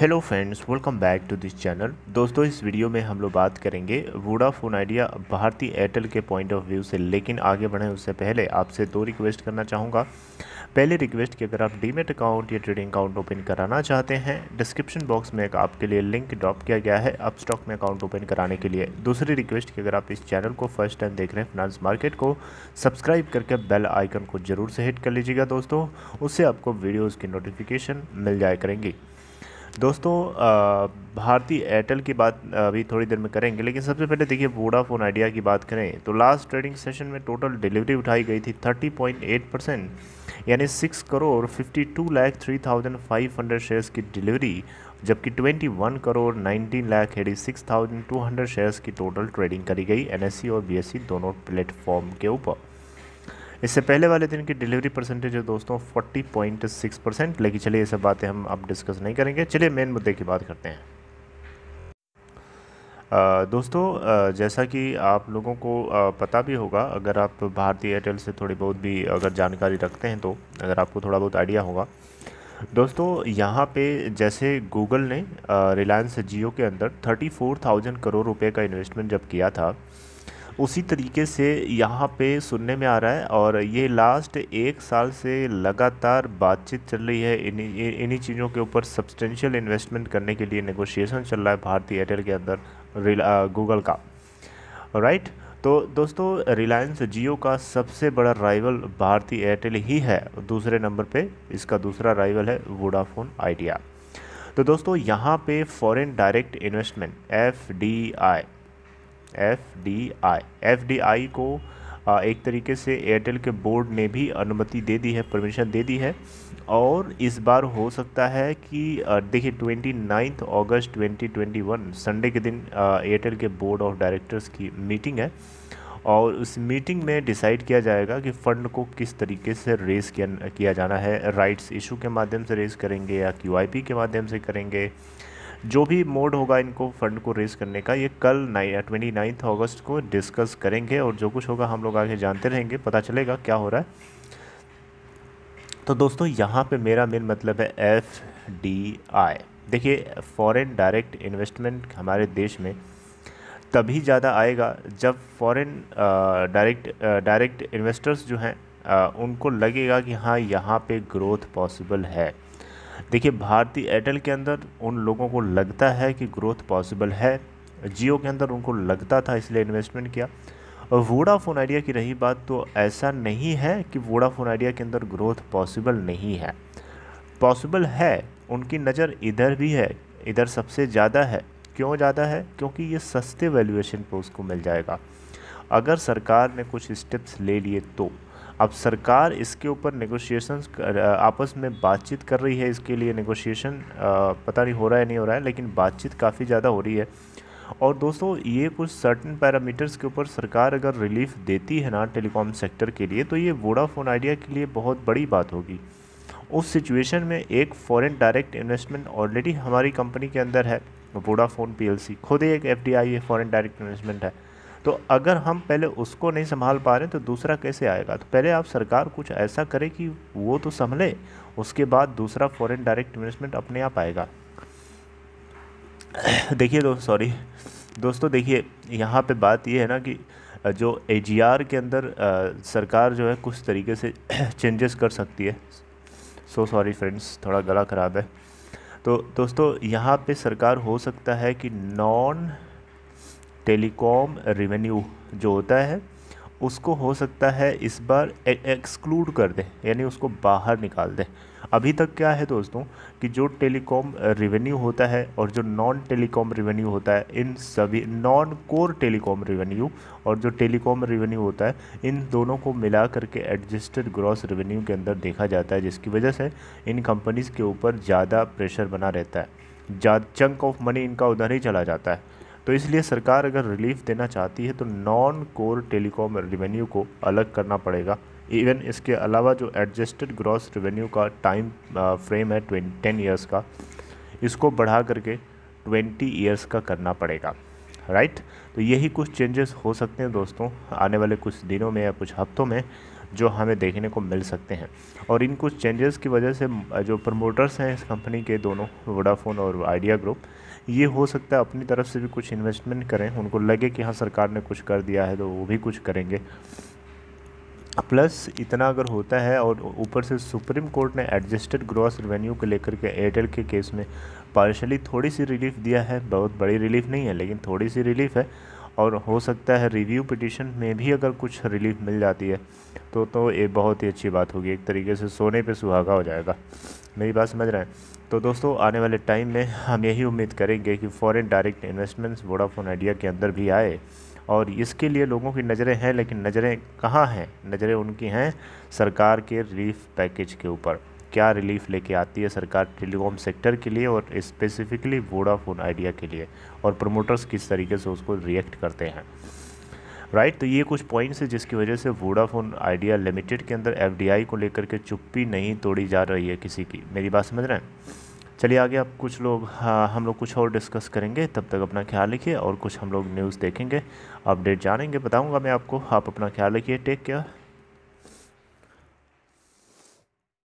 Hello friends welcome back to this channel दोस्तों इस video में हम लोग बात करेंगे वोडाफोन आइडिया भारतीय एयरटेल के पॉइंट ऑफ व्यू से लेकिन आगे बढ़ें उससे पहले आपसे दो रिक्वेस्ट करना चाहूँगा पहले रिक्वेस्ट कि अगर आप डीमेट अकाउंट या ट्रेडिंग अकाउंट ओपन कराना चाहते हैं डिस्क्रिप्शन बॉक्स में एक आपके लिए लिंक ड्रॉप किया गया है अब स्टॉक में अकाउंट ओपन कराने के लिए दूसरी रिक्वेस्ट कि अगर आप इस चैनल को फर्स्ट टाइम देख रहे हैं फिनांस मार्केट को सब्सक्राइब करके बेल आइकन को ज़रूर से हिट कर लीजिएगा दोस्तों उससे आपको वीडियोज़ की नोटिफिकेशन मिल जाए करेंगी दोस्तों भारतीय एयरटेल की बात अभी थोड़ी देर में करेंगे लेकिन सबसे पहले देखिए वोडाफोन आइडिया की बात करें तो लास्ट ट्रेडिंग सेशन में टोटल डिलीवरी उठाई गई थी 30.8 परसेंट यानी सिक्स करोड़ 52 लाख 3,500 शेयर्स की डिलीवरी जबकि 21 crore 19 lakh eighty six thousand two hundred shares की टोटल ट्रेडिंग करी गई एन e और बी e दोनों प्लेटफॉर्म के ऊपर इससे पहले वाले दिन की डिलीवरी परसेंटेज है दोस्तों सिक्स परसेंट लेकिन चलिए ये सब बातें हम अब डिस्कस नहीं करेंगे चलिए मेन मुद्दे की बात करते हैं आ, दोस्तों जैसा कि आप लोगों को पता भी होगा अगर आप भारतीय एयरटेल से थोड़ी बहुत भी अगर जानकारी रखते हैं तो अगर आपको थोड़ा बहुत आइडिया होगा दोस्तों यहाँ पे जैसे गूगल ने रिलायंस जियो के अंदर थर्टी फोर थाउजेंड करोड़ रुपए का इन्वेस्टमेंट जब किया था उसी तरीके से यहाँ पे सुनने में आ रहा है और ये लास्ट एक साल से लगातार बातचीत चल रही है इन्हीं इन्हीं चीज़ों के ऊपर सब्सटेंशियल इन्वेस्टमेंट करने के लिए नेगोशिएशन चल रहा है भारतीय एयरटेल के अंदर गूगल का राइट तो दोस्तों रिलायंस जियो का सबसे बड़ा राइवल भारतीय एयरटेल ही है दूसरे नंबर पे इसका दूसरा राइवल है वोडाफोन आइडिया तो दोस्तों यहाँ पे foreign direct investment F D I F D I F D I को एक तरीके से एयरटेल के बोर्ड ने भी अनुमति दे दी है परमिशन दे दी है और इस बार हो सकता है कि देखिए twenty ninth twenty one Sunday के दिन एयरटेल के बोर्ड ऑफ डायरेक्टर्स की मीटिंग है और उस मीटिंग में डिसाइड किया जाएगा कि फ़ंड को किस तरीके से रेस किया किया जाना है राइट्स इशू के माध्यम से रेस करेंगे या क्यू के माध्यम से करेंगे जो भी मोड होगा इनको फंड को रेज़ करने का ये कल नाइ ट्वेंटी नाइन्थ ऑगस्ट को डिस्कस करेंगे और जो कुछ होगा हम लोग आगे जानते रहेंगे पता चलेगा क्या हो रहा है तो दोस्तों यहाँ पे मेरा मेन मतलब है एफ डी आई देखिए फॉरेन डायरेक्ट इन्वेस्टमेंट हमारे देश में तभी ज़्यादा आएगा जब फॉरेन डायरेक्ट डायरेक्ट इन्वेस्टर्स जो हैं उनको लगेगा कि हाँ यहाँ पे ग्रोथ पॉसिबल है देखिए भारतीय एयरटेल के अंदर उन लोगों को लगता है कि ग्रोथ पॉसिबल है जियो के अंदर उनको लगता था इसलिए इन्वेस्टमेंट किया और वोडाफोन आइडिया की रही बात तो ऐसा नहीं है कि वोडाफोन आइडिया के अंदर ग्रोथ पॉसिबल नहीं है पॉसिबल है उनकी नज़र इधर भी है इधर सबसे ज़्यादा है क्यों ज़्यादा है क्योंकि ये सस्ते वैल्यूएशन पर उसको मिल जाएगा अगर सरकार ने कुछ स्टेप्स ले लिए तो अब सरकार इसके ऊपर नेगोशिएशन आपस में बातचीत कर रही है इसके लिए नेगोशिएशन पता नहीं हो रहा है नहीं हो रहा है लेकिन बातचीत काफ़ी ज़्यादा हो रही है और दोस्तों ये कुछ सर्टन पैरामीटर्स के ऊपर सरकार अगर रिलीफ देती है ना टेलीकॉम सेक्टर के लिए तो ये वोडाफोन आइडिया के लिए बहुत बड़ी बात होगी उस सिचुएशन में एक फॉरेन डायरेक्ट इन्वेस्टमेंट ऑलरेडी हमारी कंपनी के अंदर है वोडाफोन पीएलसी खुद ही एक एफडीआई है फॉरेन डायरेक्ट इन्वेस्टमेंट है तो अगर हम पहले उसको नहीं संभाल पा रहे तो दूसरा कैसे आएगा तो पहले आप सरकार कुछ ऐसा करे कि वो तो संभले उसके बाद दूसरा फॉरेन डायरेक्ट इन्वेस्टमेंट अपने आप आएगा देखिए दोस्त सॉरी दोस्तों देखिए यहाँ पे बात ये है ना कि जो ए के अंदर सरकार जो है कुछ तरीके से चेंजेस कर सकती है सो सॉरी फ्रेंड्स थोड़ा गला ख़राब है तो दोस्तों यहाँ पे सरकार हो सकता है कि नॉन टेलीकॉम रेवेन्यू जो होता है उसको हो सकता है इस बार एक्सक्लूड कर दें यानी उसको बाहर निकाल दें अभी तक क्या है दोस्तों कि जो टेलीकॉम रेवेन्यू होता है और जो नॉन टेलीकॉम रेवेन्यू होता है इन सभी नॉन कोर टेलीकॉम रेवेन्यू और जो टेलीकॉम रेवेन्यू होता है इन दोनों को मिला करके एडजस्टेड ग्रॉस रेवेन्यू के अंदर देखा जाता है जिसकी वजह से इन कंपनीज़ के ऊपर ज़्यादा प्रेशर बना रहता है ज़्यादा चंक ऑफ मनी इनका उधर ही चला जाता है तो इसलिए सरकार अगर रिलीफ देना चाहती है तो नॉन कोर टेलीकॉम रेवेन्यू को अलग करना पड़ेगा इवन इसके अलावा जो एडजस्टेड ग्रॉस रेवेन्यू का टाइम फ्रेम है टेन ईयर्स का इसको बढ़ा करके ट्वेंटी ईयर्स का करना पड़ेगा राइट right? तो यही कुछ चेंजेस हो सकते हैं दोस्तों आने वाले कुछ दिनों में या कुछ हफ्तों में जो हमें देखने को मिल सकते हैं और इन कुछ चेंजेस की वजह से जो प्रमोटर्स हैं इस कंपनी के दोनों वोडाफोन और आइडिया ग्रुप ये हो सकता है अपनी तरफ से भी कुछ इन्वेस्टमेंट करें उनको लगे कि हाँ सरकार ने कुछ कर दिया है तो वो भी कुछ करेंगे प्लस इतना अगर होता है और ऊपर से सुप्रीम कोर्ट ने एडजस्टेड ग्रॉस रेवेन्यू को लेकर के एयरटेल के केस में पार्शली थोड़ी सी रिलीफ दिया है बहुत बड़ी रिलीफ नहीं है लेकिन थोड़ी सी रिलीफ है और हो सकता है रिव्यू पिटिशन में भी अगर कुछ रिलीफ मिल जाती है तो तो ये बहुत ही अच्छी बात होगी एक तरीके से सोने पे सुहागा हो जाएगा मेरी बात समझ रहे हैं तो दोस्तों आने वाले टाइम में हम यही उम्मीद करेंगे कि foreign direct investments Vodafone Idea के अंदर भी आए और इसके लिए लोगों की नज़रें हैं लेकिन नज़रें कहाँ हैं नज़रें उनकी हैं सरकार के रिलीफ पैकेज के ऊपर क्या रिलीफ लेके आती है सरकार टेलीकॉम सेक्टर के लिए और स्पेसिफिकली वोडाफोन आइडिया के लिए और प्रमोटर्स किस तरीके से उसको रिएक्ट करते हैं राइट तो ये कुछ पॉइंट्स है जिसकी वजह से वोडाफोन आइडिया लिमिटेड के अंदर एफ को लेकर के चुप्पी नहीं तोड़ी जा रही है किसी की मेरी बात समझ रहे हैं चलिए आगे आप कुछ लोग हाँ हम लोग कुछ और डिस्कस करेंगे तब तक अपना ख्याल रखिए और कुछ हम लोग न्यूज़ देखेंगे अपडेट जानेंगे बताऊंगा मैं आपको आप अपना ख्याल रखिए टेक केयर